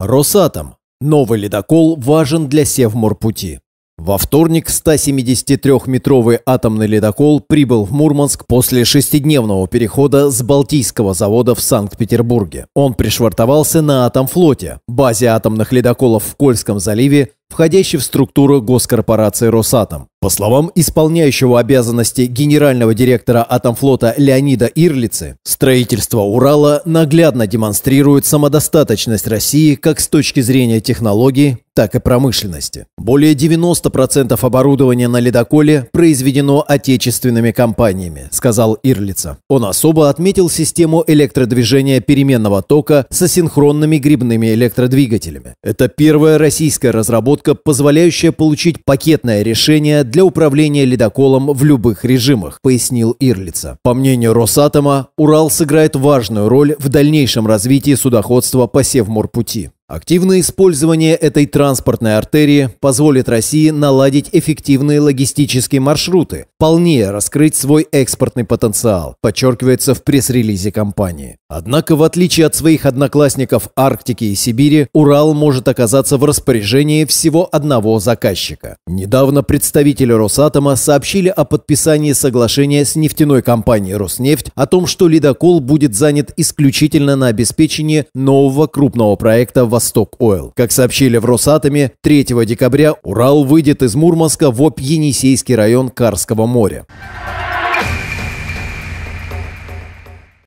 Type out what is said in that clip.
Росатом. Новый ледокол важен для Севморпути. Во вторник 173-метровый атомный ледокол прибыл в Мурманск после шестидневного перехода с Балтийского завода в Санкт-Петербурге. Он пришвартовался на Атомфлоте, базе атомных ледоколов в Кольском заливе, входящей в структуру госкорпорации «Росатом». По словам исполняющего обязанности генерального директора атомфлота Леонида Ирлицы, строительство Урала наглядно демонстрирует самодостаточность России как с точки зрения технологий, так и промышленности. Более 90% оборудования на ледоколе произведено отечественными компаниями, сказал Ирлица. Он особо отметил систему электродвижения переменного тока с синхронными грибными электродвижениями электродвигателями. Это первая российская разработка, позволяющая получить пакетное решение для управления ледоколом в любых режимах, пояснил Ирлица. По мнению Росатома, Урал сыграет важную роль в дальнейшем развитии судоходства по Севморпути. Активное использование этой транспортной артерии позволит России наладить эффективные логистические маршруты, полнее раскрыть свой экспортный потенциал, подчеркивается в пресс-релизе компании. Однако, в отличие от своих одноклассников Арктики и Сибири, Урал может оказаться в распоряжении всего одного заказчика. Недавно представители Росатома сообщили о подписании соглашения с нефтяной компанией «Роснефть» о том, что ледокол будет занят исключительно на обеспечении нового крупного проекта в «Восток Ойл». Как сообщили в Росатоме, 3 декабря Урал выйдет из Мурманска в Обь-Енисейский район Карского моря.